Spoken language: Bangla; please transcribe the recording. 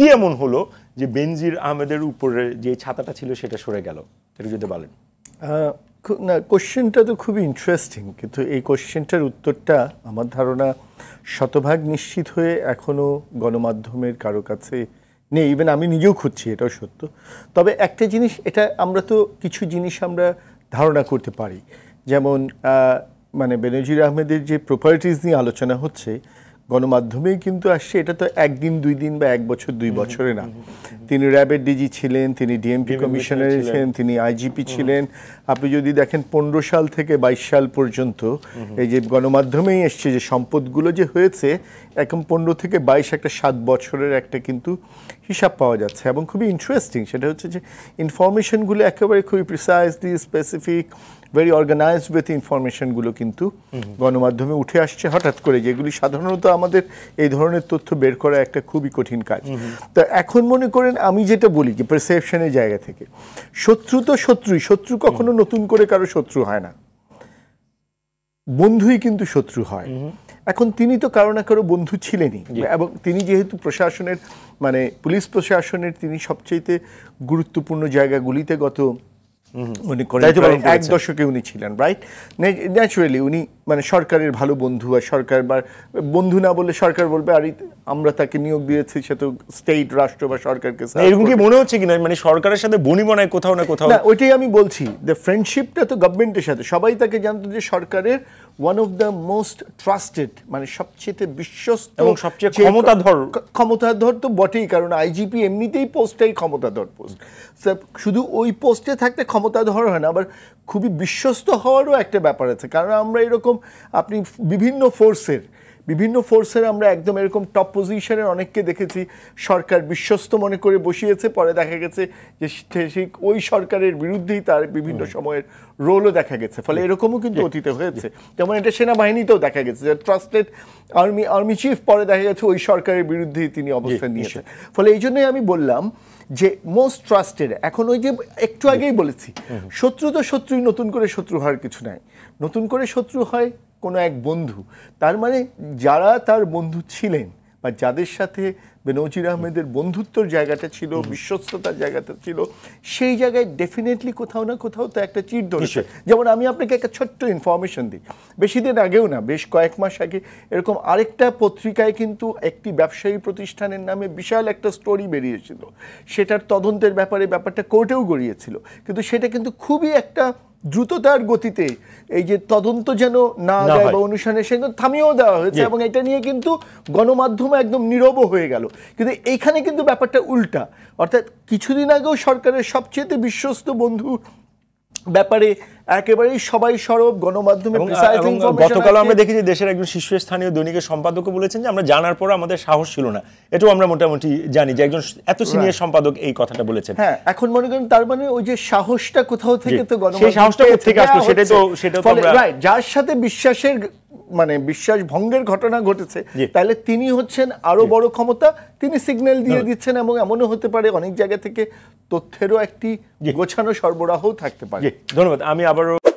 কি এমন হলো যে বেনজির আহমেদের উপরে যে ছাতাটা ছিল সেটা সরে গেল এটা যদি বলেন না কোশ্চেনটা তো খুবই ইন্টারেস্টিং কিন্তু এই কোশ্চেনটার উত্তরটা আমার ধারণা শতভাগ নিশ্চিত হয়ে এখনও গণমাধ্যমের কারো কাছে নেই ইভেন আমি নিজেও খুঁজছি এটাও সত্য তবে একটা জিনিস এটা আমরা তো কিছু জিনিস আমরা ধারণা করতে পারি যেমন মানে বেনজির আহমেদের যে প্রপার্টিজ নিয়ে আলোচনা হচ্ছে গণমাধ্যমেই কিন্তু আসছে এটা তো একদিন দুই দিন বা এক বছর দুই বছরে না তিনি র্যাবের ডিজি ছিলেন তিনি ডিএমপি কমিশনার ছিলেন তিনি আইজিপি ছিলেন আপনি যদি দেখেন পনেরো সাল থেকে বাইশ সাল পর্যন্ত এই যে গণমাধ্যমেই এসছে যে সম্পদগুলো যে হয়েছে এখন পনেরো থেকে বাইশ একটা সাত বছরের একটা কিন্তু হিসাব পাওয়া যাচ্ছে এবং খুবই ইন্টারেস্টিং সেটা হচ্ছে যে ইনফরমেশনগুলো একেবারে খুবই প্রিসাইসলি স্পেসিফিক ভেরি অর্গানাইজড ওয়েতে ইনফরমেশনগুলো কিন্তু গণমাধ্যমে উঠে আসছে হঠাৎ করে যেগুলি সাধারণত আমাদের এই ধরনের তথ্য বের করা একটা খুবই কঠিন কাজ তা এখন মনে করেন আমি যেটা বলি যে পারসেপশনের জায়গা থেকে শত্রু তো শত্রুই শত্রু কখনো নতুন করে কারো শত্রু হয় না বন্ধুই কিন্তু শত্রু হয় এখন তিনি তো কারো না কারো বন্ধু ছিলেনই এবং তিনি যেহেতু প্রশাসনের মানে পুলিশ প্রশাসনের তিনি সবচেয়ে গুরুত্বপূর্ণ জায়গাগুলিতে গত উনি এক দশকে উনি ছিলেন রাইট ন্যাচুরালি উনি মানে সরকারের ভালো বন্ধু আর সরকার বা বন্ধু না বললে সরকার বলবে আর আমরা তাকে নিয়োগ দিয়েছি সে তো স্টেট রাষ্ট্র বা সরকারকে এরকম কি মনে হচ্ছে কিনা মানে সরকারের সাথে বনিবনায় কোথাও না কোথাও না ওইটাই আমি বলছি যে ফ্রেন্ডশিপটা তো গভর্নমেন্টের সাথে সবাই তাকে জানতো যে সরকারের one of the most trusted মানে সবচেয়ে বিশ্বস্ত এবং সবচেয়ে ক্ষমতাধর ক্ষমতাধর তো বটেই কারণ আইজিপি এমনিতেই পোস্টটাই ক্ষমতাধর পোস্ট শুধু ওই পোস্টে থাকতে ক্ষমতাধর হয় না আবার খুবই বিশ্বস্ত হওয়ারও একটা ব্যাপার আছে কারণ আমরা এরকম আপনি বিভিন্ন ফোর্সের বিভিন্ন ফোর্সের আমরা একদম এরকম টপ পজিশনের অনেককে দেখেছি সরকার বিশ্বস্ত মনে করে বসিয়েছে পরে দেখা গেছে যে ঠিক ওই সরকারের বিরুদ্ধেই তার বিভিন্ন সময়ের রোলও দেখা গেছে ফলে এরকমও কিন্তু অতীতে হয়েছে যেমন এটা সেনাবাহিনীতেও দেখা গেছে যে ট্রাস্টেড আর্মি আর্মি চিফ পরে দেখা গেছে ওই সরকারের বিরুদ্ধেই তিনি অবস্থান নিয়েছে ফলে এই জন্যই আমি বললাম যে মোস্ট ট্রাস্টেড এখন ওই যে একটু আগেই বলেছি শত্রু তো শত্রু নিশ্চয়ই নতুন করে শত্রু হওয়ার কিছু নাই নতুন করে শত্রু হয় কোনো এক বন্ধু তার মানে যারা তার বন্ধু ছিলেন বা যাদের সাথে বেনজির আহমেদের বন্ধুত্বর জায়গাটা ছিল বিশ্বস্ততার জায়গাটা ছিল সেই জায়গায় ডেফিনেটলি কোথাও না কোথাও তো একটা চির ধরেছে যেমন আমি আপনাকে একটা ছোট্ট ইনফরমেশন দিই বেশি দিন আগেও না বেশ কয়েক মাস আগে এরকম আরেকটা পত্রিকায় কিন্তু একটি ব্যবসায়ী প্রতিষ্ঠানের নামে বিশাল একটা স্টোরি বেরিয়েছিল সেটার তদন্তের ব্যাপারে ব্যাপারটা কোর্টেও গড়িয়েছিল কিন্তু সেটা কিন্তু খুবই একটা দ্রুততার গতিতে এই যে তদন্ত যেন না যায় বা অনুষ্ঠানে সে থামিয়েও দেওয়া হয়েছে এবং এটা নিয়ে কিন্তু গণমাধ্যমে একদম নীরব হয়ে গেল কিন্তু এইখানে কিন্তু ব্যাপারটা উল্টা অর্থাৎ কিছুদিন আগেও সরকারের সবচেয়ে বিশ্বস্ত বন্ধু ব্যাপারে একেবারেই সবাই সরব গণমাধ্যমে গতকাল আমরা দেখেছি দেশের একজন শীর্ষস্থানীয় দৈনিকের সম্পাদকও বলেছেন যে আমরা জানার পর আমাদের সাহস ছিল না এটাও আমরা মোটামুটি জানি যে একজন এত সিনিয়র সম্পাদক এই কথাটা বলেছেন হ্যাঁ এখন মনে করেন তার মানে ওই যে সাহসটা কোথাও থেকে তো গণমাধ্যম সাহসটা কোথা থেকে আসলো সেটাই তো সেটা তো রাইট যার সাথে বিশ্বাসের মানে বিশ্বাস ভঙ্গের ঘটনা ঘটেছে তাহলে তিনি হচ্ছেন আরো বড় ক্ষমতা তিনি সিগন্যাল দিয়ে দিচ্ছেন এবং এমনও হতে পারে অনেক জায়গা থেকে তথ্যেরও একটি গোছানো সরবরাহও থাকতে পারে ধন্যবাদ আমি আবারও